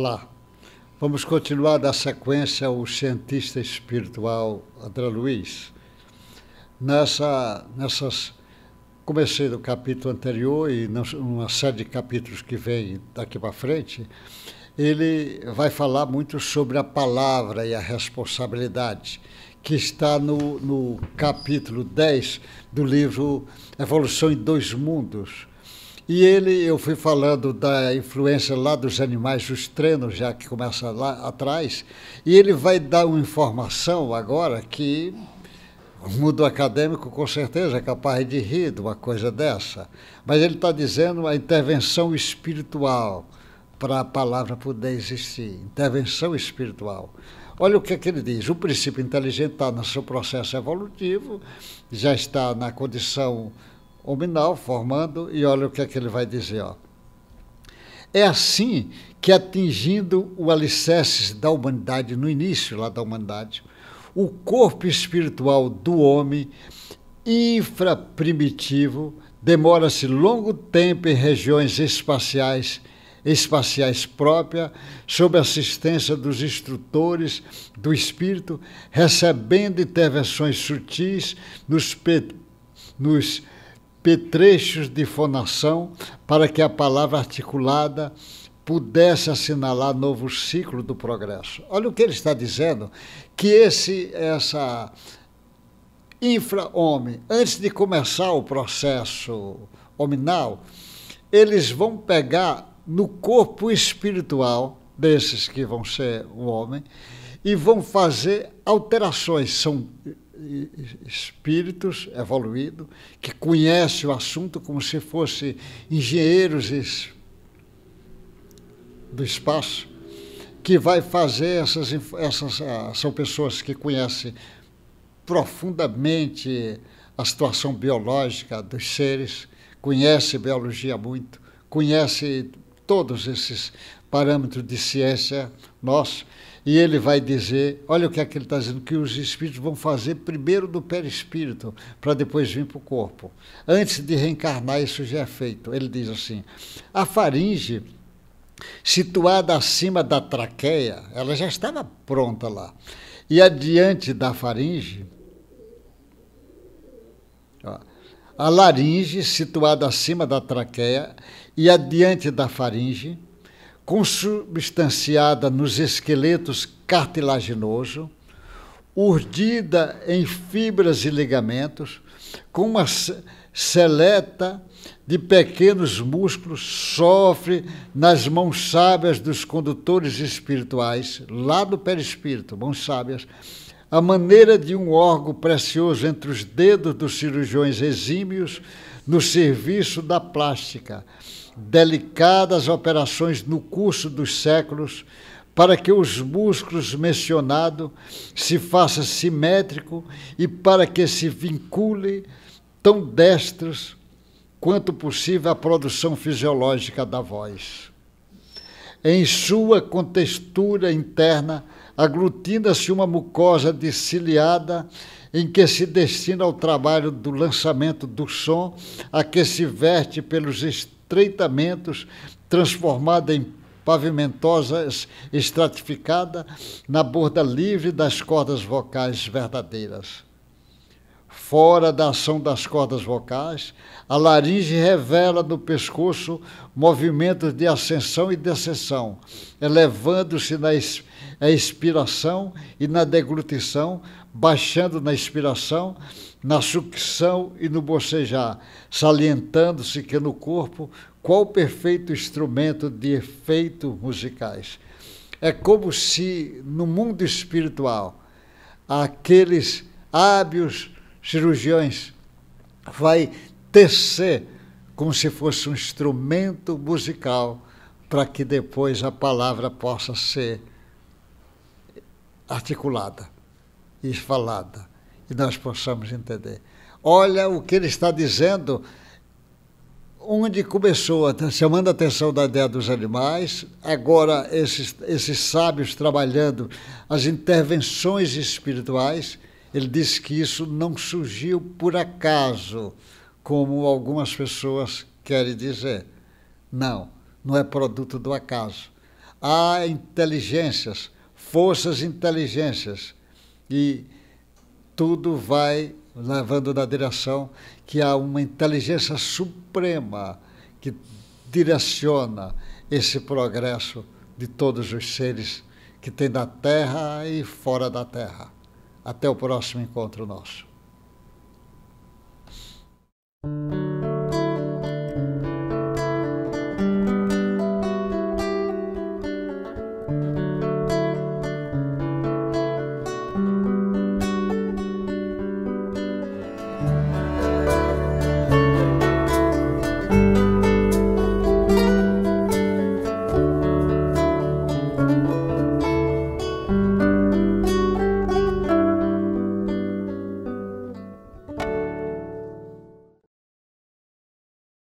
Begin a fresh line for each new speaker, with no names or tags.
falar. Vamos continuar da sequência o cientista espiritual André Luiz. Nessa, nessas, comecei no capítulo anterior e numa série de capítulos que vem daqui para frente, ele vai falar muito sobre a palavra e a responsabilidade, que está no, no capítulo 10 do livro Evolução em Dois Mundos, e ele, eu fui falando da influência lá dos animais, dos treinos, já que começa lá atrás, e ele vai dar uma informação agora que o mundo acadêmico, com certeza, é capaz de rir de uma coisa dessa. Mas ele está dizendo a intervenção espiritual para a palavra poder existir intervenção espiritual. Olha o que, é que ele diz: o princípio inteligente está no seu processo evolutivo, já está na condição Minal formando, e olha o que é que ele vai dizer. Ó. É assim que, atingindo o alicerce da humanidade, no início lá da humanidade, o corpo espiritual do homem infraprimitivo demora-se longo tempo em regiões espaciais espaciais própria, sob assistência dos instrutores do espírito, recebendo intervenções sutis nos, nos petrechos de fonação para que a palavra articulada pudesse assinalar novo ciclo do progresso. Olha o que ele está dizendo, que esse essa infra-homem, antes de começar o processo hominal, eles vão pegar no corpo espiritual desses que vão ser o homem e vão fazer alterações, são espíritos evoluídos que conhecem o assunto como se fossem engenheiros do espaço, que vai fazer essas, essas ah, são pessoas que conhecem profundamente a situação biológica dos seres, conhece biologia muito, conhece todos esses parâmetros de ciência nosso. E ele vai dizer, olha o que é que ele está dizendo, que os espíritos vão fazer primeiro do perispírito, para depois vir para o corpo. Antes de reencarnar, isso já é feito. Ele diz assim: a faringe, situada acima da traqueia, ela já estava pronta lá. E adiante da faringe, ó, a laringe, situada acima da traqueia e adiante da faringe, consubstanciada nos esqueletos cartilaginoso, urdida em fibras e ligamentos, com uma seleta de pequenos músculos, sofre nas mãos sábias dos condutores espirituais, lá do perispírito, mãos sábias, a maneira de um órgão precioso entre os dedos dos cirurgiões exímios no serviço da plástica, delicadas operações no curso dos séculos, para que os músculos mencionados se façam simétrico e para que se vincule tão destros quanto possível à produção fisiológica da voz. Em sua contextura interna, aglutina-se uma mucosa ciliada em que se destina ao trabalho do lançamento do som, a que se verte pelos estreitamentos, transformada em pavimentosa estratificada na borda livre das cordas vocais verdadeiras fora da ação das cordas vocais, a laringe revela no pescoço movimentos de ascensão e descensão, elevando-se na expiração e na deglutição, baixando na expiração, na sucção e no bocejar, salientando-se que no corpo qual perfeito instrumento de efeitos musicais. É como se no mundo espiritual aqueles hábios cirurgiões, vai tecer como se fosse um instrumento musical para que depois a palavra possa ser articulada e falada e nós possamos entender. Olha o que ele está dizendo, onde começou, chamando a atenção da ideia dos animais, agora esses, esses sábios trabalhando as intervenções espirituais ele diz que isso não surgiu por acaso, como algumas pessoas querem dizer. Não, não é produto do acaso. Há inteligências, forças inteligências, e tudo vai levando na direção que há uma inteligência suprema que direciona esse progresso de todos os seres que tem da terra e fora da terra. Até o próximo encontro nosso.